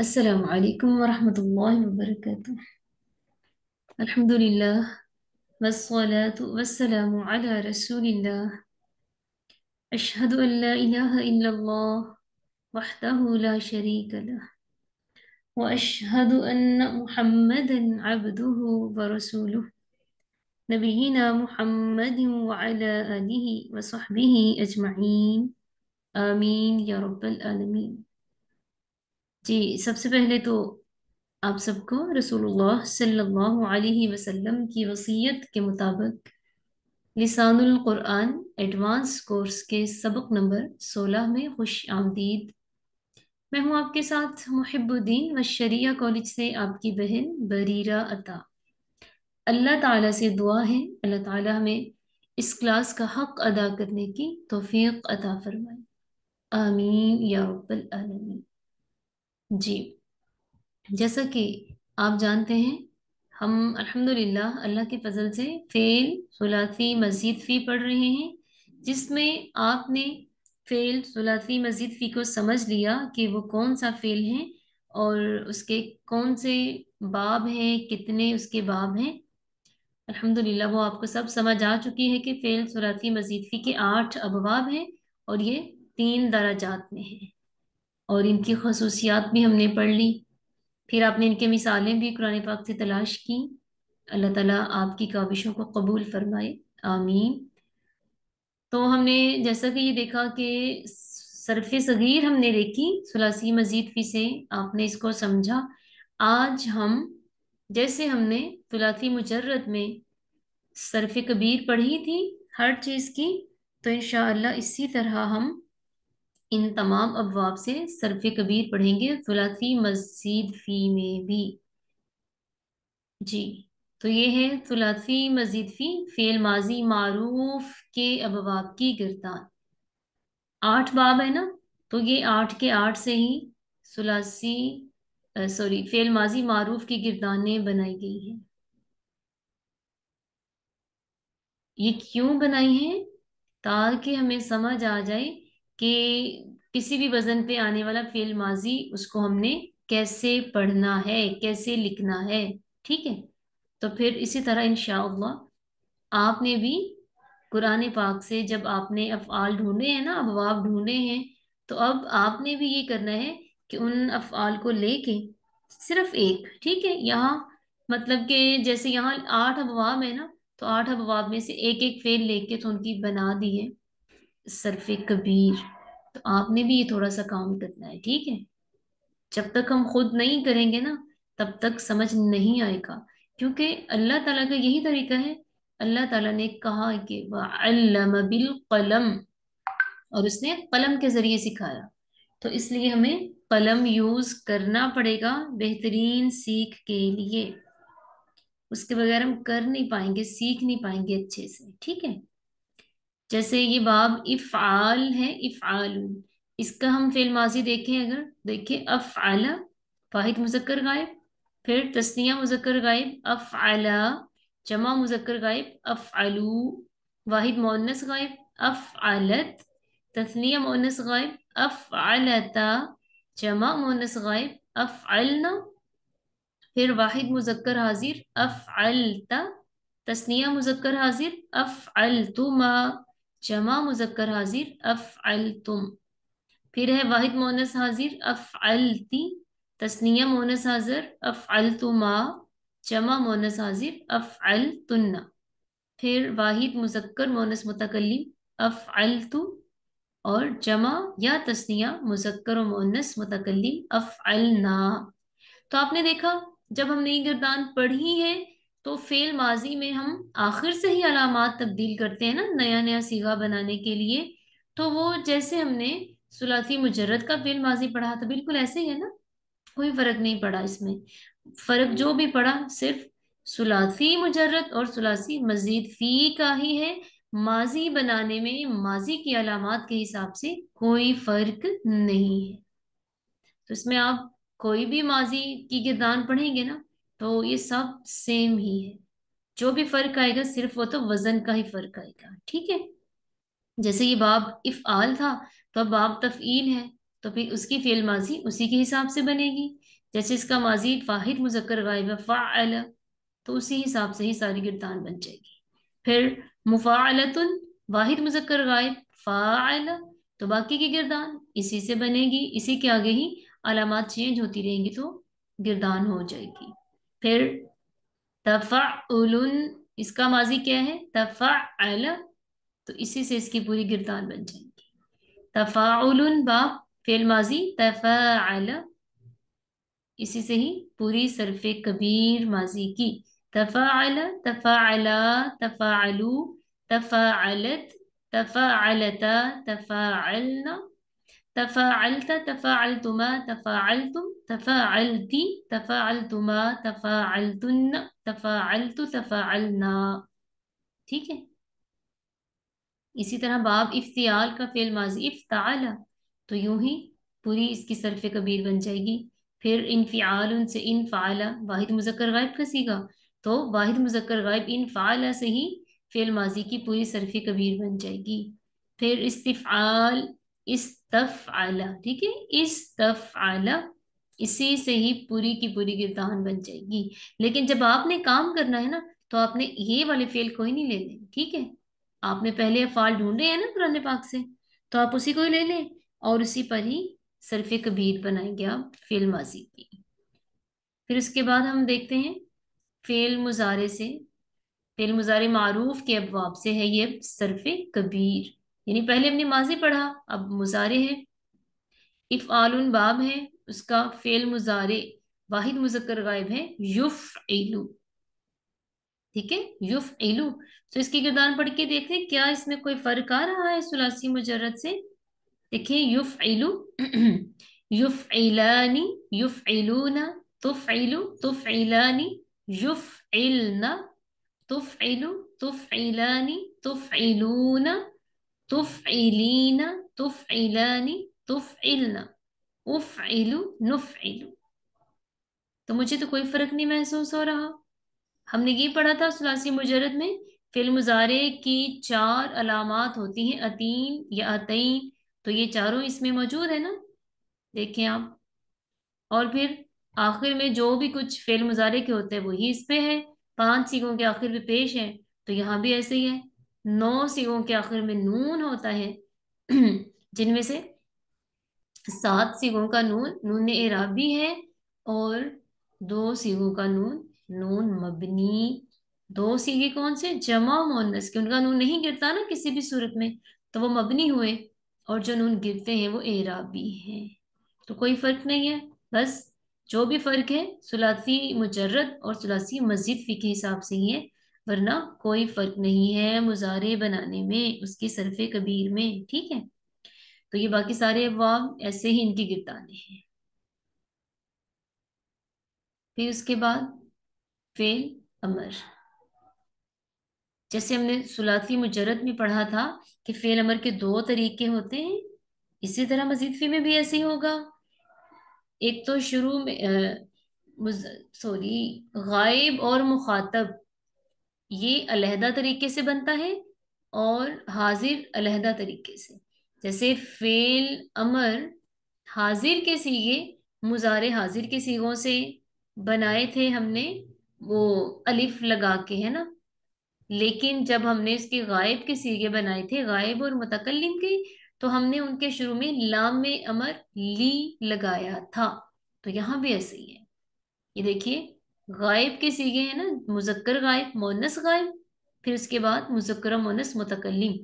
السلام عليكم ورحمة الله وبركاته الحمد لله والصلاة والسلام على رسول الله أشهد أن لا إله إلا الله وحده لا شريك له وأشهد أن محمدا عبده ورسوله نبينا محمد وعلى آله وصحبه أجمعين آمين يا رب العالمين जी सबसे पहले तो आप सबको रसूलुल्लाह सल्लल्लाहु अलैहि वसल्लम की वसीयत के मुताबिक लिसानुल कुरान एडवांस कोर्स के सबक नंबर 16 में खुश आमदीद मैं हूं आपके साथ मुहिबुद्दीन व शरिया कॉलेज से आपकी बहन बरीरा अता अल्लाह ताला से दुआ है अल्लाह ताला हमें इस क्लास का हक अदा करने की तोफीक अता फरमाए आमीन या रब्बल आलमीन जी जैसा कि आप जानते हैं हम अल्हम्दुलिल्लाह अल्लाह के फजल से फेल सुलासी मजीद फ़ी पढ़ रहे हैं जिसमें आपने फेल सुलासी मजीद फ़ी को समझ लिया कि वो कौन सा फेल है और उसके कौन से बाब हैं कितने उसके बाब हैं अल्हम्दुलिल्लाह वो आपको सब समझ आ चुकी है कि फेल सुलासी मजीद फ़ी के आठ अबवाब हैं और ये तीन दराजात में हैं और इनकी खसूसियात भी हमने पढ़ ली फिर आपने इनके मिसालें भी कुरान पाक से तलाश की अल्लाह ताला आपकी काविशों को कबूल फरमाए आमीन तो हमने जैसा कि ये देखा कि सरफे सगीर हमने देखी सलासी मजीद फी से आपने इसको समझा आज हम जैसे हमने तुलाती मुजरत में सरफ कबीर पढ़ी थी हर चीज़ की तो इन इसी तरह हम इन तमाम अबवाब से सरफ कबीर पढ़ेंगे थुलासी मस्जिद फी में भी जी तो ये है थुलासी मस्जिद फी फेल माजी मारूफ के अबवाब की गिरदान आठ बाब है ना तो ये आठ के आठ से ही सुलासी सॉरी फेल माजी मारूफ की गिरदाने बनाई गई है ये क्यों बनाई हैं ताकि हमें समझ आ जाए कि किसी भी वजन पे आने वाला फेल माजी उसको हमने कैसे पढ़ना है कैसे लिखना है ठीक है तो फिर इसी तरह इनशाला आपने भी कुरान पाक से जब आपने अफआल ढूंढे हैं ना अफवाब ढूंढे हैं तो अब आपने भी ये करना है कि उन अफआल को लेके सिर्फ एक ठीक है यहाँ मतलब के जैसे यहाँ आठ अफवाब है ना तो आठ अफवाब में से एक एक फेल लेके तो उनकी बना दी है सरफे कबीर तो आपने भी ये थोड़ा सा काम करना है ठीक है जब तक हम खुद नहीं करेंगे ना तब तक समझ नहीं आएगा क्योंकि अल्लाह ताला का यही तरीका है अल्लाह ताला ने कहा कि वल्लम बिल कलम और उसने कलम के जरिए सिखाया तो इसलिए हमें कलम यूज करना पड़ेगा बेहतरीन सीख के लिए उसके बगैर हम कर नहीं पाएंगे सीख नहीं पाएंगे अच्छे से ठीक है जैसे ये बाब इफ़ाल है इफ़ालून इसका हम फेल माजी देखें अगर देखें अफ़ाला वाहिद मुजक्कर गायब फिर तस्निया मुजक्कर गायब अफ़ाला जमा मुजक्कर गायब अफ़ालू वाहिद मोनस गायब अफ़ालत तस्निया मोनस गायब अफ़ालता जमा मोनस गायब अफ़लना फिर वाहिद मुजक्कर हाजिर अफ़लता तस्निया मुजक्कर हाजिर अफ़लतुमा जमा मुजक्कर हाजिर अफ अल तुम फिर है वाहिद मोनस हाजिर अफ ती तस्निया मोनस हाजिर अफ तुमा जमा मोनस हाजिर अफ तुन्ना फिर वाहिद मुजक्कर मोनस मुतकली अफ तु और जमा या तस्निया मुजक्कर मोनस मुतकली अफ ना तो आपने देखा जब हमने ये गिरदान पढ़ी है तो फेल माजी में हम आखिर से ही अलामत तब्दील करते हैं ना नया नया सीगा बनाने के लिए तो वो जैसे हमने सुलाती मुजरत का फेल माजी पढ़ा था बिल्कुल ऐसे ही है ना कोई फर्क नहीं पड़ा इसमें फर्क जो भी पड़ा सिर्फ सुलासी मुजरत और सुलासी मजीद फी का ही है माजी बनाने में माजी की अलामत के हिसाब से कोई फर्क नहीं है तो इसमें आप कोई भी माजी की गिरदान पढ़ेंगे ना तो ये सब सेम ही है जो भी फर्क आएगा सिर्फ वो तो वजन का ही फर्क आएगा ठीक है जैसे ये बाब इफ आल था तो अब बाब तफील है तो फिर उसकी फेल माजी उसी के हिसाब से बनेगी जैसे इसका माजी वाहिद मुजक्र गायब फ़ाल तो उसी हिसाब से ही सारी गिरदान बन जाएगी फिर मुफ़ालतन वाहिद मुजक्र गायब फ़ाल तो बाकी की गिरदान इसी से बनेगी इसी के आगे ही अलामत चेंज होती रहेंगी तो गिरदान हो जाएगी फिर तफ़ाउलन इसका माजी क्या है तफ़ाअल तो इसी से इसकी पूरी गिरदान बन जाएगी तफ़ाउलन बा फेल माजी तफ़ाअल इसी से ही पूरी सरफे कबीर माजी की तफा तफ़ाअला तफा तफ़ाअलत तफा तफ़ाअलना تفاعلت تفاعلتما تفاعلتم تفاعلتي تفاعلتما تفاعلتن تفاعلت تفاعلنا ठीक है इसी तरह बाब इफ्तियाल का फेल माजी इफ्ताला तो यूं ही पूरी इसकी सरफे कबीर बन जाएगी फिर इनफियाल उनसे इन फ़ाला वाहिद मुजक्कर गायब का सीगा तो वाहिद मुजक्कर गायब इन फ़ाला से ही फेल माजी की पूरी सरफे कबीर बन जाएगी फिर इस्तिफ़ाल इस आला ठीक है इस आला इसी से ही पूरी की पूरी गिरदान बन जाएगी लेकिन जब आपने काम करना है ना तो आपने ये वाले फेल को ही नहीं ले लें ठीक है आपने पहले अफाल ढूंढे हैं ना पुराने पाक से तो आप उसी को ही ले लें और उसी पर ही सरफ कबीर बनाएंगे आप फेल माजी की फिर उसके बाद हम देखते हैं फेल मुजारे से फेल मुजारे मारूफ के अबवाब से है ये सरफ कबीर यानी पहले हमने माजी पढ़ा अब मुजारे हैं इफ आल बाब है उसका फेल मुजारे वाहिद मुजक्कर गायब है युफ एलू ठीक है युफ एलू तो इसके किरदार पढ़ के देखें क्या इसमें कोई फर्क आ रहा है सुलासी मुजरत से देखें युफ एलू युफ एलानी युफ एलूना तुफ एलू तुफ एलानी युफ एलना तुफ एलू तुफ एलानी तुफ एलूना تفعلين تفعلان تفعلنا افعل نفعل तो मुझे तो कोई फर्क नहीं महसूस हो रहा हमने ये पढ़ा था सुलासी मुजरद में फिल मुजारे की चार अलामत होती हैं अतीन या अतीन तो ये चारों इसमें मौजूद है ना देखें आप और फिर आखिर में जो भी कुछ फेल मुजारे के होते हैं वही इस पे है पांच सीखों के आखिर पे पेश है तो यहाँ भी ऐसे ही है नौ सिगों के आखिर में नून होता है जिनमें से सात सिगों का नून नून इराबी है और दो सिगों का नून नून मबनी दो सीगे कौन से जमा मोनस के उनका नून नहीं गिरता ना किसी भी सूरत में तो वो मबनी हुए और जो नून गिरते हैं वो एराबी हैं तो कोई फर्क नहीं है बस जो भी फर्क है सुलासी मुजरद और सुलासी मस्जिद फी के हिसाब से ही है वरना कोई फर्क नहीं है मुजारे बनाने में उसके सरफे कबीर में ठीक है तो ये बाकी सारे अबवाब ऐसे ही इनकी गिरदाने हैं फिर उसके बाद फेल अमर जैसे हमने सुलाती मुजरद में पढ़ा था कि फेल अमर के दो तरीके होते हैं इसी तरह मजीदफी में भी ऐसे ही होगा एक तो शुरू में सॉरी गायब और मुखातब ये अलहदा तरीके से बनता है और हाजिर अलहदा तरीके से जैसे फेल अमर हाजिर के सीगे मुजारे हाजिर के सीगों से बनाए थे हमने वो अलिफ लगा के है ना लेकिन जब हमने इसके गायब के सीगे बनाए थे गायब और मुतकलम के तो हमने उनके शुरू में लाम में अमर ली लगाया था तो यहाँ भी ऐसे ही है ये देखिए गायब के सीगे हैं ना मुजक्कर गायब मोनस गायब फिर उसके बाद मुजक्र मोनस मुतकलम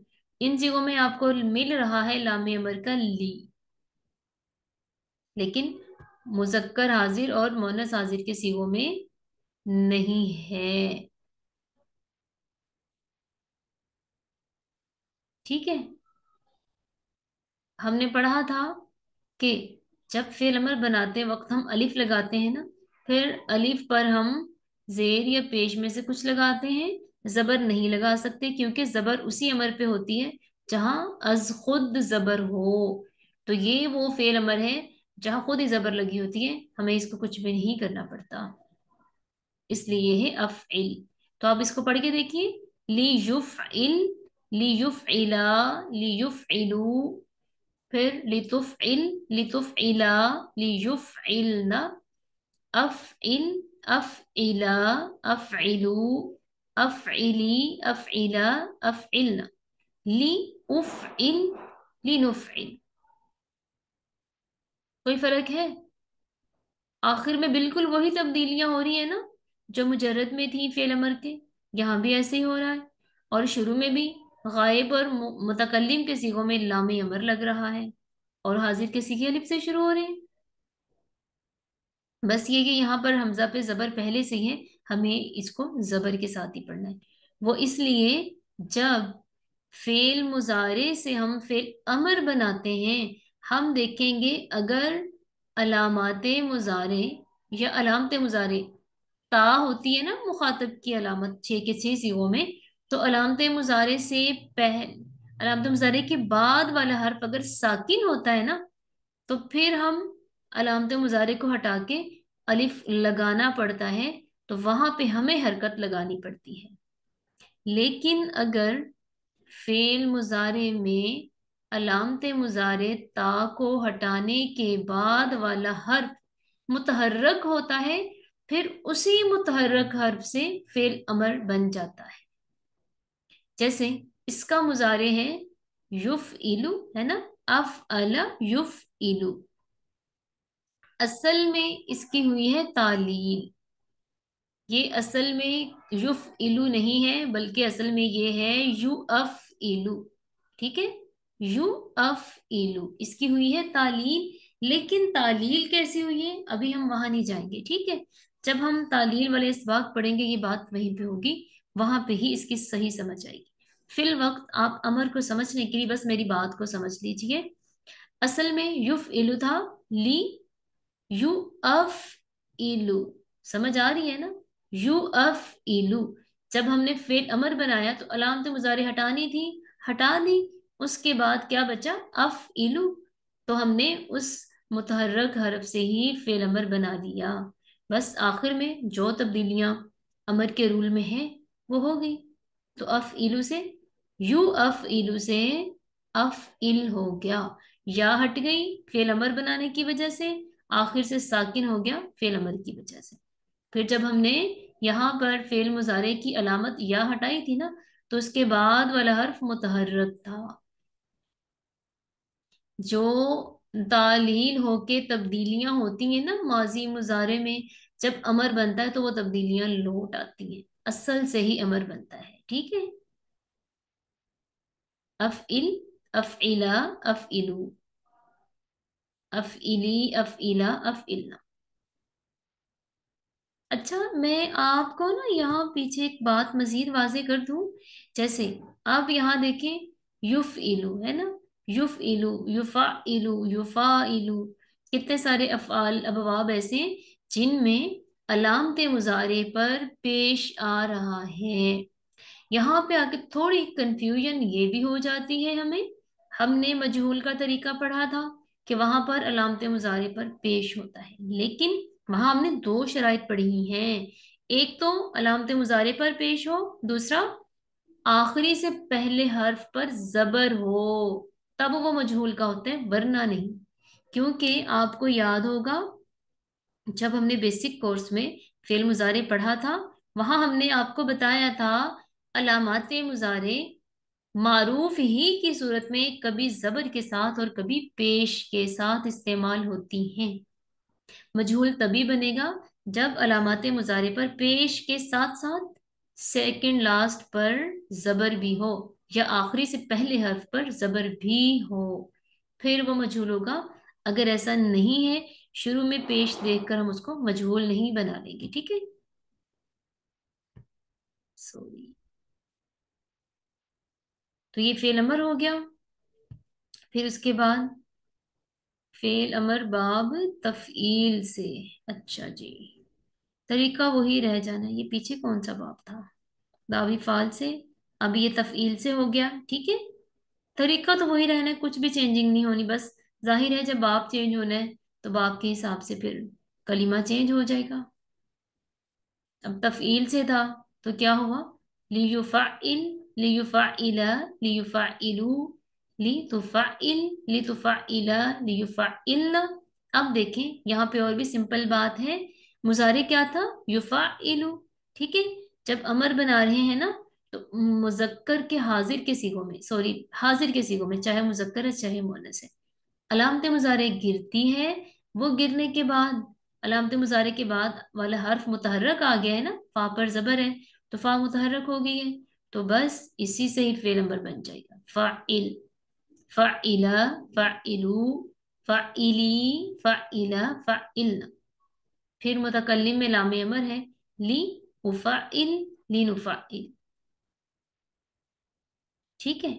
इन सीगों में आपको मिल रहा है लाम अमर का ली लेकिन मुजक्कर हाजिर और मोनस हाजिर के सीगों में नहीं है ठीक है हमने पढ़ा था कि जब फेल अमर बनाते वक्त हम अलिफ लगाते हैं ना फिर अलीफ पर हम जेर या पेश में से कुछ लगाते हैं जबर नहीं लगा सकते क्योंकि जबर उसी अमर पे होती है जहां अज खुद जबर हो तो ये वो फेल अमर है जहां खुद ही जबर लगी होती है हमें इसको कुछ भी नहीं करना पड़ता इसलिए ये है अफ इल तो आप इसको पढ़ के देखिए ली युफ इल ली युफ इला ली युफ इलू फिर लितुफ इल लितुफ इला ली युफ इलना أفعل أفعل أفعلوا أفعلي أفعل أفعلنا لأفعل لنفعل कोई फर्क है आखिर में बिल्कुल वही तब्दीलियां हो रही है ना जो मुजरद में थी फेल अमर के यहाँ भी ऐसे ही हो रहा है और शुरू में भी गायब और मुतकलम के सीगों में लाम अमर लग रहा है और हाजिर के सीखे अलिफ से शुरू हो रहे हैं बस ये कि यहाँ पर हमजा पे जबर पहले से ही है हमें इसको जबर के साथ ही पढ़ना है वो इसलिए जब फेल मुजारे से हम फेल अमर बनाते हैं हम देखेंगे अगर अलामत मुजारे या अलामत मुजारे ता होती है ना मुखातब की अलामत छः के छः सीओ में तो अलामत मुजारे से पह अलामत मुजारे के बाद वाला हर्फ अगर साकिन होता है ना तो फिर हम अलामत मुजारे को हटा के अलिफ लगाना पड़ता है तो वहां पे हमें हरकत लगानी पड़ती है लेकिन अगर फेल मुजारे में अलामत मुजारे ता को हटाने के बाद वाला हर्फ मुतहरक होता है फिर उसी मुतहरक हर्फ से फेल अमर बन जाता है जैसे इसका मुजारे है युफ इलू है ना अफ अला युफ इलू असल में इसकी हुई है तालील ये असल में युफ इलू नहीं है बल्कि असल में ये है यू अफ इलू ठीक है यू अफ इलू इसकी हुई है तालील लेकिन तालील कैसी हुई है अभी हम वहां नहीं जाएंगे ठीक है जब हम तालील वाले इस बात पढ़ेंगे ये बात वहीं पे होगी वहां पे ही इसकी सही समझ आएगी फिल वक्त आप अमर को समझने के लिए बस मेरी बात को समझ लीजिए असल में युफ इलू था ली यू अफ ईलू समझ आ रही है ना यू अफ ईलू जब हमने फेल अमर बनाया तो अलामत तो मुजारे हटानी थी हटा दी उसके बाद क्या बचा अफ ईलू तो हमने उस मुतहरक हरफ से ही फेल अमर बना दिया बस आखिर में जो तब्दीलियां अमर के रूल में है वो हो गई तो अफ ईलू से यू अफ ईलू से अफ इल हो गया या हट गई फेल अमर बनाने की वजह से आखिर से साकिन हो गया फेल अमर की वजह से फिर जब हमने यहाँ पर फेल मुजारे की अलामत या हटाई थी ना तो उसके बाद वाला हर्फ मुतहरक था जो तालील होके तब्दीलियां होती हैं ना माजी मुजारे में जब अमर बनता है तो वो तब्दीलियां लौट आती हैं असल से ही अमर बनता है ठीक है अफ इल अफ इला अफ इलू अफ़ीली अफ़ीला अफ़ीलना अच्छा मैं आपको ना यहाँ पीछे एक बात मज़ीद वाजे कर दू जैसे आप यहाँ देखें युफ़ इलू है ना युफ़ इलू युफ़ा इलू युफ़ा इलू कितने सारे अफ़ाल अबवाब ऐसे जिनमें अलामत मुजारे पर पेश आ रहा है यहाँ पे आके थोड़ी कंफ्यूजन ये भी हो जाती है हमें हमने मजहूल का तरीका पढ़ा था कि वहां पर अलामत मुजारे पर पेश होता है लेकिन वहां हमने दो शराय पढ़ी हैं एक तो अलामत मुजारे पर पेश हो दूसरा आखिरी से पहले हर्फ पर जबर हो तब वो मजहूल का होता है वरना नहीं क्योंकि आपको याद होगा जब हमने बेसिक कोर्स में फेल मुजारे पढ़ा था वहां हमने आपको बताया था अलामत मुजारे मारूफ ही की सूरत में कभी जबर के साथ और कभी पेश के साथ इस्तेमाल होती हैं मजहूल तभी बनेगा जब अलामत मुजारे पर पेश के साथ साथ सेकंड लास्ट पर जबर भी हो या आखिरी से पहले हर्फ पर जबर भी हो फिर वो मजहूल होगा अगर ऐसा नहीं है शुरू में पेश देखकर हम उसको मजहूल नहीं बना लेंगे ठीक है सॉरी तो ये फेल अमर हो गया फिर उसके बाद फेल अमर बाब तफ़ील से अच्छा जी तरीका वही रह जाना ये पीछे कौन सा बाब था बाबी फाल से अब ये तफ़ील से हो गया ठीक है तरीका तो वही रहना है कुछ भी चेंजिंग नहीं होनी बस जाहिर है जब बाप चेंज होना है तो बाप के हिसाब से फिर कलीमा चेंज हो जाएगा अब तफ़ील से था तो क्या हुआ लियुफ़ाइल ليفعل ليفعلوا लितुफ़ाइल लितुफ़ाइला लियुफ़ाइल अब देखें यहाँ पे और भी सिंपल बात है मुजारे क्या था युफा इलू ठीक है जब अमर बना रहे हैं ना तो मुजक्कर के हाजिर के सीगों में सॉरी हाजिर के सीगों में चाहे मुजक्कर है चाहे मोनस है अलामत मुजारे गिरती है वो गिरने के बाद अलामत मुजारे के बाद वाला हर्फ मुतहरक आ गया है ना फा पर जबर है तो फा मुतहरक हो गई है तो बस इसी से ही फेल नंबर बन जाएगा फ़ाइल फ़ाइला फ़ाइलू फ़ाइली फ़ाइला फाइल फिर मुतकलम में लामे अमर है ली उफ़ाइल ली नुफ़ाइल ठीक है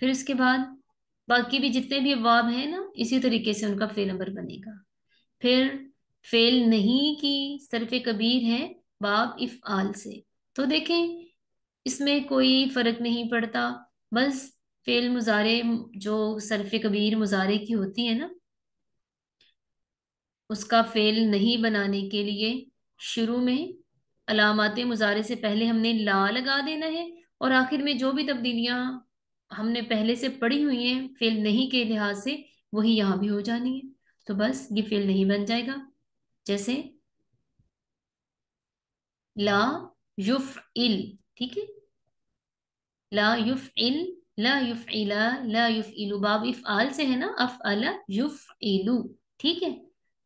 फिर इसके बाद बाकी भी जितने भी अवाब हैं ना इसी तरीके से उनका फेल नंबर बनेगा फिर फेल नहीं की सरफे कबीर है बाब इफ आल से तो देखें इसमें कोई फर्क नहीं पड़ता बस फेल मुजारे जो सरफ कबीर मुजारे की होती है ना उसका फेल नहीं बनाने के लिए शुरू में अलामत मुजारे से पहले हमने ला लगा देना है और आखिर में जो भी तब्दीलियां हमने पहले से पढ़ी हुई हैं फेल नहीं के लिहाज से वही यहाँ भी हो जानी है तो बस ये फेल नहीं बन जाएगा जैसे ला युफ इल ठीक है ला युफ इल ला युफ इला ला युफ इलू बाब इफ आल से है ना अफ अला युफ इलू ठीक है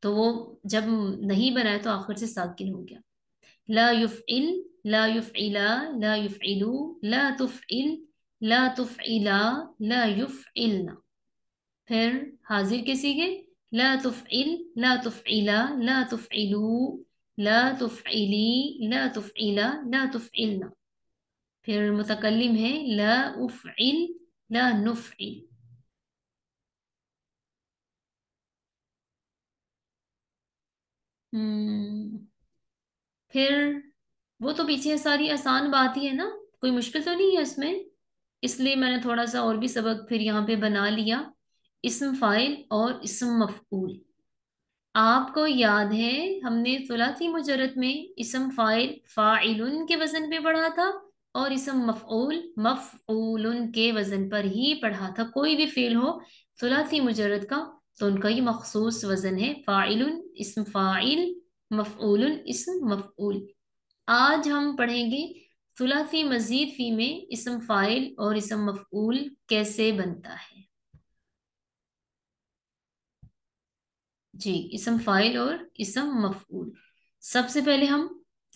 तो वो जब नहीं बनाए तो आखिर से साकिन हो गया ला युफ इल ला युफ इला ला युफ इलू ला तुफ इल ला तुफ इला ला युफ इलना फिर हाजिर के सीखे ला तुफ इल ला तुफ इला ला तुफ इलू لا تفعلي لا तुफ़िला لا تفعلنا फिर मुतकलम है ला उफ़िल ला नुफ़िल फिर वो तो पीछे सारी आसान बात ही है ना कोई मुश्किल तो नहीं है इसमें इसलिए मैंने थोड़ा सा और भी सबक फिर यहाँ पे बना लिया इसम फाइल और इसम मफकूल आपको याद है हमने सुलासी मुजरत में इसम फाइल फाइलुन के वजन पे पढ़ा था और इसम मफूल मफऊल के वजन पर ही पढ़ा था कोई भी फेल हो सुलासी मुजरत का तो उनका ये मखसूस वजन है फाइलुन इसम फाइल मफऊल इसम मफूल आज हम पढ़ेंगे सुलासी मजीद फी में इसम फाइल और इसम मफूल कैसे बनता है जी इसम फाइल और इसम मफूल सबसे पहले हम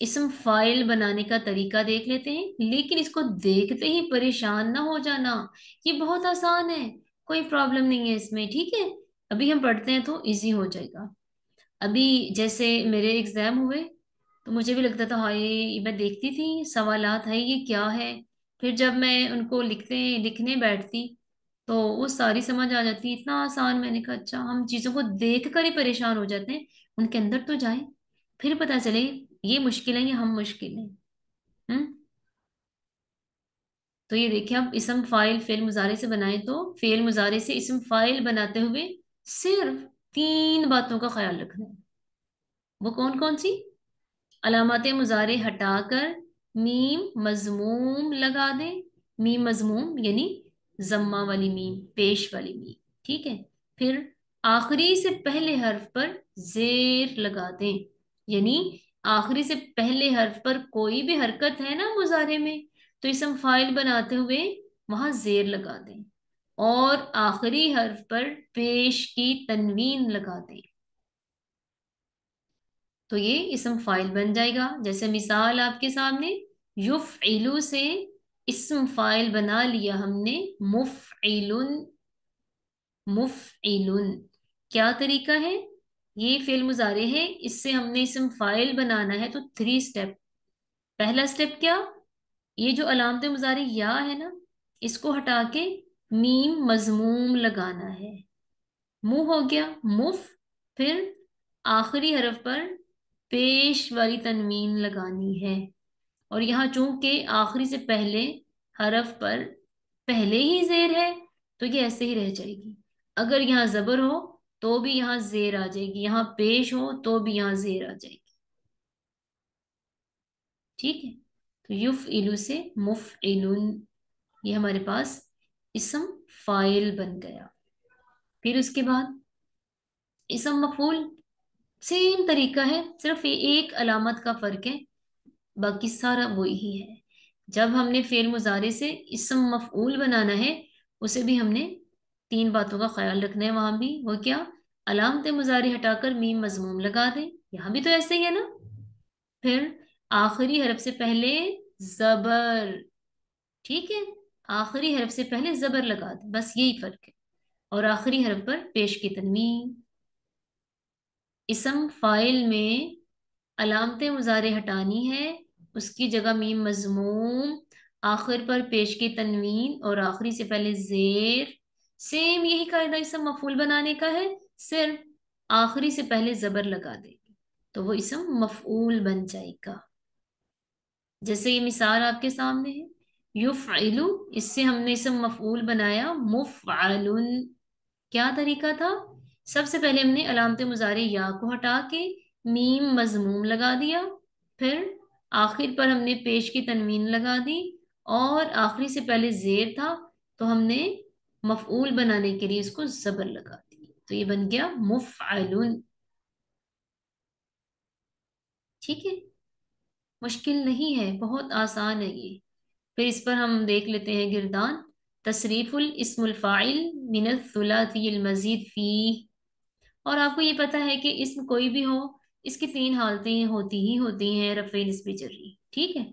इसम फाइल बनाने का तरीका देख लेते हैं लेकिन इसको देखते ही परेशान ना हो जाना ये बहुत आसान है कोई प्रॉब्लम नहीं है इसमें ठीक है अभी हम पढ़ते हैं तो इजी हो जाएगा अभी जैसे मेरे एग्जाम हुए तो मुझे भी लगता था हाय मैं देखती थी सवालत है ये क्या है फिर जब मैं उनको लिखते लिखने बैठती तो वो सारी समझ आ जाती है इतना आसान मैंने कहा अच्छा हम चीजों को देख कर ही परेशान हो जाते हैं उनके अंदर तो जाए फिर पता चले ये मुश्किल है ये हम मुश्किल हैं हम्म तो ये देखिए अब इसम फाइल फेल मुजारे से बनाए तो फेल मुजारे से इसम फाइल बनाते हुए सिर्फ तीन बातों का ख्याल रखना है वो कौन कौन सी अलामत मुजारे हटाकर मीम मजमूम लगा दें मीम मजमूम यानी जम्मा वाली मीम पेश वाली मीम ठीक है फिर आखिरी से पहले हर्फ पर जेर लगा दें यानी आखिरी से पहले हर्फ पर कोई भी हरकत है ना मुजाहरे में तो इसम फाइल बनाते हुए वहां जेर लगा दें और आखिरी हर्फ पर पेश की तनवीन लगा दें तो ये इसम फाइल बन जाएगा जैसे मिसाल आपके सामने युफ इलू से इसम फाइल बना लिया हमने मुफ मुफ़ क्या तरीका है ये फेल मुजारे है इससे हमने इसम फाइल बनाना है तो थ्री स्टेप पहला स्टेप क्या ये जो अलामत मुजारे या है ना इसको हटा के मीम मजमूम लगाना है मुंह हो गया मुफ फिर आखिरी हरफ पर पेश वाली तनवीन लगानी है और यहाँ चूंकि आखिरी से पहले हरफ पर पहले ही जेर है तो ये ऐसे ही रह जाएगी अगर यहाँ जबर हो तो भी यहाँ जेर आ जाएगी यहाँ पेश हो तो भी यहाँ जेर आ जाएगी ठीक है तो युफ इलू से मुफ इलून ये हमारे पास इसम फाइल बन गया फिर उसके बाद इसम मफूल सेम तरीका है सिर्फ एक अलामत का फर्क है बाकी सारा वो ही है जब हमने फेल मुजारे से इसम मफूल बनाना है उसे भी हमने तीन बातों का ख्याल रखना है वहां भी वो क्या अलामत मुजारे हटाकर मीम मजमूम लगा दें यहाँ भी तो ऐसे ही है ना फिर आखिरी हरफ से पहले जबर ठीक है आखिरी हरफ से पहले जबर लगा दें बस यही फर्क है और आखिरी हरफ पर पेश की तनवीन इसम फाइल में अलामत मुजारे हटानी है उसकी जगह मीम मजमूम आखिर पर पेश के तनवीन और आखिरी से पहले जेर सेम यही कायदा इसम मफूल बनाने का है सिर्फ आखिरी से पहले जबर लगा देगी तो वो इसम मफूल बन जाएगा जैसे ये मिसाल आपके सामने है युफलू इससे हमने इसम मफूल बनाया मुफालुन क्या तरीका था सबसे पहले हमने अलामत मुजारे या को हटा के मीम मजमूम लगा दिया फिर आखिर पर हमने पेश की तनवीन लगा दी और आखिरी से पहले जेर था तो हमने मफूल बनाने के लिए इसको जबर लगा दी तो ये बन गया मुफ़ालुन ठीक है मुश्किल नहीं है बहुत आसान है ये फिर इस पर हम देख लेते हैं गिरदान तशरीफुल इसमुलफ़ाइल मिनत सुलाजीद फ़ी और आपको ये पता है कि इसम कोई भी हो इसकी तीन हालतें होती ही होती हैं रफई नस्बी जर्री ठीक है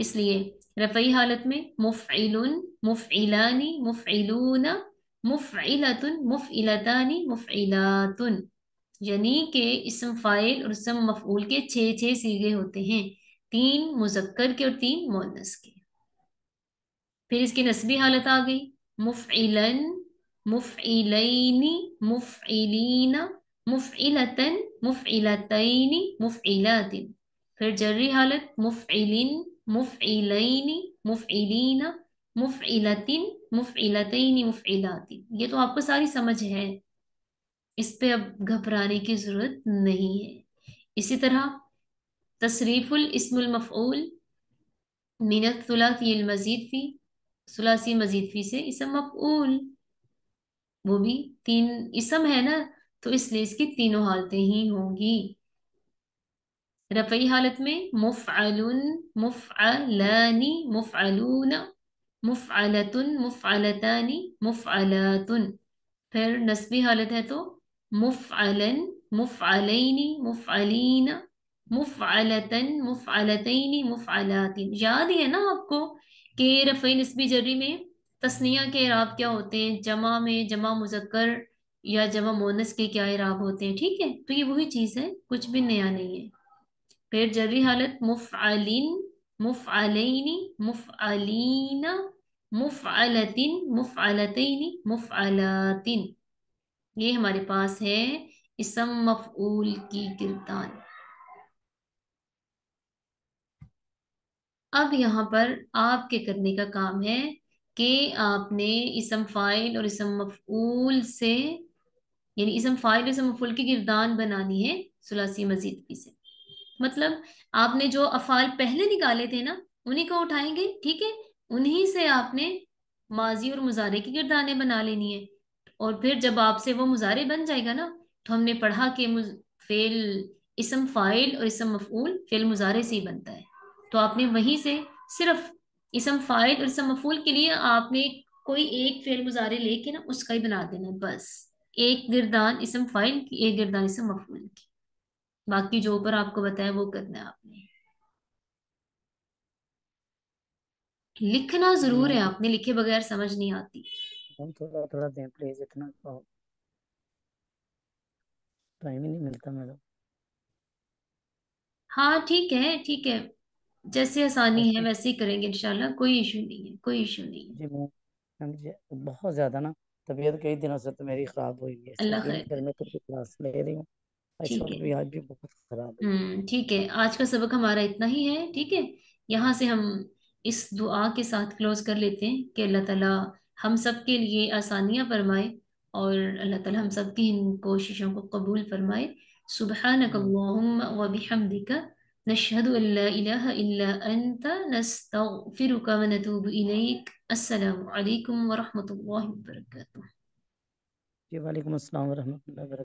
इसलिए रफ़ी हालत में मुफ मुफ़िलानी मुफ मुफ़िलतुन मुफ मुफ़िलातुन यानी के इसम फ़ाइल और इसम मफूल के छः छः सीगे होते हैं तीन मुजक्कर के और तीन मोनस के फिर इसकी नस्बी हालत आ गई मुफ़िलन मुफ मुफ़िलीना मुफ़ीलतन मुफ़िलतैन मुफ़िलात फिर जर्री हालत मुफ़ीलिन मुफ़िलैन मुफ़िलीन मुफ़िलतिन मुफ़िलतैन मुफ़िलात ये तो आपको सारी समझ है इस पे अब घबराने की ज़रूरत नहीं है इसी तरह तशरीफुल इसमुल मफ़ूल मिनत सुलासी मजीद फ़ी सुलासी मजीद फ़ी से इसम मफ़ूल वो भी तीन इसम है ना तो इसलिए इसकी तीनों हालतें ही होंगी रफई हालत में मुफ़अलुन मुफ़अलानी मुफ़अलून मुफ़अलतुन मुफ़अलतानी मुफ़अलातुन फिर नस्बी हालत है तो मुफ़अलन मुफ़अलैनी मुफ़अलीन मुफ़अलतन मुफ़अलतैनी मुफ़अलातिन याद ही है ना आपको कि रफ़ई नस्बी जरी में तस्निया के राब क्या होते हैं जमा में जमा मुजक्कर या जवा मोनस के क्या इराब होते हैं ठीक है तो ये वही चीज़ है कुछ भी नया नहीं है फिर जरूरी हालत मुफ मुफ़ालैनी मुफ मुफ़ालतिन मुफ मुफ़ालतिन ये हमारे पास है इसम मफूल की किरदार अब यहाँ पर आपके करने का काम है कि आपने इसम फ़ाइल और इसम मफूल से यानी इसम फाइल इसम फुल की गिरदान बनानी है सुलासी मजीद की से मतलब आपने जो अफाल पहले निकाले थे ना उन्हीं को उठाएंगे ठीक है उन्हीं से आपने माजी और मुजारे की गिरदाने बना लेनी है और फिर जब आपसे वो मुजारे बन जाएगा ना तो हमने पढ़ा कि फेल इसम फाइल और इसम मफूल फेल मुजारे से ही बनता है तो आपने वहीं से सिर्फ इसम फाइल और इसम मफूल के लिए आपने कोई एक फेल मुजारे लेके ना उसका ही बना देना बस एक गिरदान इसम फाइल की एक गिरदान इसम मफूल की बाकी जो ऊपर आपको बताया वो करना है आपने लिखना जरूर है हम्म। आपने लिखे बगैर समझ नहीं आती थोड़ा थोड़ा दें प्लीज इतना टाइम तो ही नहीं मिलता मैडम हाँ ठीक है ठीक है जैसे आसानी है वैसे ही करेंगे इंशाल्लाह कोई इशू नहीं है कोई इशू नहीं है जी बहुत ज्यादा ना तबीयत कई दिनों से तो मेरी खराब हुई है अल्लाह खैर मैं कुछ क्लास ले रही हूँ भी आज भी बहुत खराब है हम्म, ठीक है आज का सबक हमारा इतना ही है ठीक है यहाँ से हम इस दुआ के साथ क्लोज कर लेते हैं कि अल्लाह ताला हम सब के लिए आसानियाँ फरमाए और अल्लाह ताला हम सब की इन कोशिशों को कबूल फरमाए सुबह नकम हम्म। व बिहमदिका نشهد أن لا إله إلا أنت نستغفرك ونتوب إليك السلام عليكم ورحمة الله وبركاته وعليكم السلام ورحمة الله وبركاته